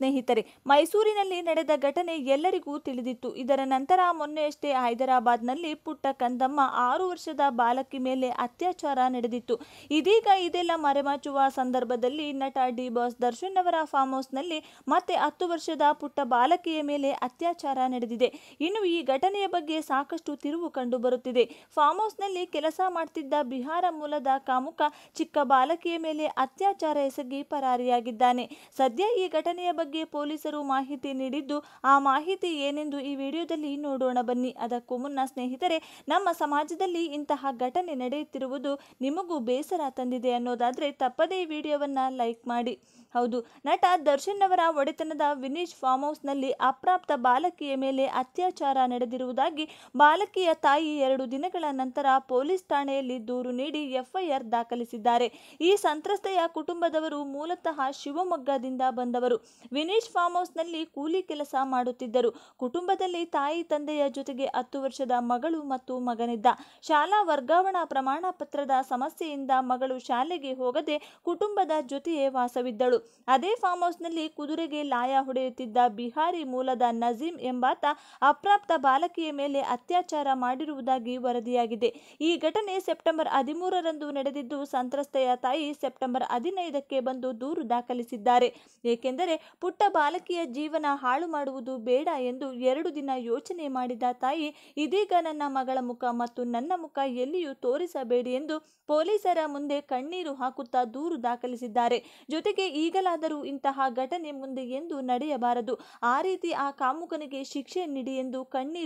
ಸ್ನೇಹಿತರೆ ಮೈಸೂರಿನಲ್ಲಿ ನಡೆದ ಘಟನೆ ಎಲ್ಲರಿಗೂ ತಿಳಿದಿತ್ತು ಇದರ ನಂತರ ಮೊನ್ನೆಯಷ್ಟೇ ಹೈದರಾಬಾದ್ನಲ್ಲಿ ಪುಟ್ಟ ಕಂದಮ್ಮ ಆರು ವರ್ಷದ ಬಾಲಕಿ ಮೇಲೆ ಅತ್ಯಾಚಾರ ನಡೆದಿತ್ತು ಇದೀಗ ಇದೆಲ್ಲ ಮರೆಮಾಚುವ ಸಂದರ್ಭದಲ್ಲಿ ನಟ ಡಿ ಬಾಸ್ ದರ್ಶನ್ ಅವರ ಫಾರ್ಮ್ ಹೌಸ್ನಲ್ಲಿ ಮತ್ತೆ ಹತ್ತು ವರ್ಷದ ಪುಟ್ಟ ಬಾಲಕಿಯ ಮೇಲೆ ಅತ್ಯಾಚಾರ ನಡೆದಿದೆ ಇನ್ನು ಈ ಘಟನೆಯ ಬಗ್ಗೆ ಸಾಕಷ್ಟು ತಿರುವು ಕಂಡು ಬರುತ್ತಿದೆ ಫಾರ್ಮ್ ಹೌಸ್ನಲ್ಲಿ ಕೆಲಸ ಮಾಡ್ತಿದ್ದ ಬಿಹಾರ ಮೂಲದ ಕಾಮುಕ ಚಿಕ್ಕ ಬಾಲಕಿಯ ಮೇಲೆ ಅತ್ಯಾಚಾರ ಎಸಗಿ ಪರಾರಿಯಾಗಿದ್ದಾನೆ ಸದ್ಯ ಈ ಘಟನೆಯ ಬಗ್ಗೆ ಬಗ್ಗೆ ಪೊಲೀಸರು ಮಾಹಿತಿ ನೀಡಿದ್ದು ಆ ಮಾಹಿತಿ ಏನೆಂದು ಈ ವಿಡಿಯೋದಲ್ಲಿ ನೋಡೋಣ ಬನ್ನಿ ಅದಕ್ಕೂ ಮುನ್ನ ಸ್ನೇಹಿತರೆ ನಮ್ಮ ಸಮಾಜದಲ್ಲಿ ಇಂತಹ ಘಟನೆ ನಡೆಯುತ್ತಿರುವುದು ನಿಮಗೂ ಬೇಸರ ತಂದಿದೆ ಅನ್ನೋದಾದರೆ ತಪ್ಪದೇ ವಿಡಿಯೋವನ್ನ ಲೈಕ್ ಮಾಡಿ ಹೌದು ನಟ ದರ್ಶನ್ ಅವರ ಒಡೆತನದ ವಿನೀಶ್ ಫಾರ್ಮ್ ಹೌಸ್ನಲ್ಲಿ ಅಪ್ರಾಪ್ತ ಬಾಲಕಿಯ ಮೇಲೆ ಅತ್ಯಾಚಾರ ನಡೆದಿರುವುದಾಗಿ ಬಾಲಕಿಯ ತಾಯಿ ಎರಡು ದಿನಗಳ ನಂತರ ಪೊಲೀಸ್ ಠಾಣೆಯಲ್ಲಿ ದೂರು ನೀಡಿ ಎಫ್ಐಆರ್ ದಾಖಲಿಸಿದ್ದಾರೆ ಈ ಸಂತ್ರಸ್ತೆಯ ಕುಟುಂಬದವರು ಮೂಲತಃ ಶಿವಮೊಗ್ಗದಿಂದ ಬಂದವರು ವಿನೇಶ್ ಫಾರ್ಮ್ ಹೌಸ್ನಲ್ಲಿ ಕೂಲಿ ಕೆಲಸ ಮಾಡುತ್ತಿದ್ದರು ಕುಟುಂಬದಲ್ಲಿ ತಾಯಿ ತಂದೆಯ ಜೊತೆಗೆ ಹತ್ತು ವರ್ಷದ ಮಗಳು ಮತ್ತು ಮಗನಿದ್ದ ಶಾಲಾ ವರ್ಗಾವಣಾ ಪ್ರಮಾಣ ಪತ್ರದ ಸಮಸ್ಯೆಯಿಂದ ಮಗಳು ಶಾಲೆಗೆ ಹೋಗದೆ ಕುಟುಂಬದ ಜೊತೆಯೇ ವಾಸವಿದ್ದಳು ಅದೇ ಫಾರ್ಮ್ ಹೌಸ್ನಲ್ಲಿ ಕುದುರೆಗೆ ಲಾಯ ಹೊಡೆಯುತ್ತಿದ್ದ ಬಿಹಾರಿ ಮೂಲದ ನಜೀಂ ಎಂಬಾತ ಅಪ್ರಾಪ್ತ ಬಾಲಕಿಯ ಮೇಲೆ ಅತ್ಯಾಚಾರ ಮಾಡಿರುವುದಾಗಿ ವರದಿಯಾಗಿದೆ ಈ ಘಟನೆ ಸೆಪ್ಟೆಂಬರ್ ಹದಿಮೂರರಂದು ನಡೆದಿದ್ದು ಸಂತ್ರಸ್ತೆಯ ತಾಯಿ ಸೆಪ್ಟೆಂಬರ್ ಹದಿನೈದಕ್ಕೆ ಬಂದು ದೂರು ದಾಖಲಿಸಿದ್ದಾರೆ ಏಕೆಂದರೆ ಪುಟ್ಟ ಬಾಲಕಿಯ ಜೀವನ ಹಾಳು ಮಾಡುವುದು ಬೇಡ ಎಂದು ಎರಡು ದಿನ ಯೋಚನೆ ಮಾಡಿದ ತಾಯಿ ಇದೀಗ ನನ್ನ ಮಗಳ ಮುಖ ಮತ್ತು ನನ್ನ ಮುಖ ಎಲ್ಲಿಯೂ ತೋರಿಸಬೇಡಿ ಎಂದು ಪೊಲೀಸರ ಮುಂದೆ ಕಣ್ಣೀರು ಹಾಕುತ್ತಾ ದೂರು ದಾಖಲಿಸಿದ್ದಾರೆ ಜೊತೆಗೆ ಈಗಲಾದರೂ ಇಂತಹ ಘಟನೆ ಮುಂದೆ ಎಂದು ನಡೆಯಬಾರದು ಆ ರೀತಿ ಆ ಕಾಮುಕನಿಗೆ ಶಿಕ್ಷೆ ನೀಡಿ ಎಂದು ಕಣ್ಣೀರು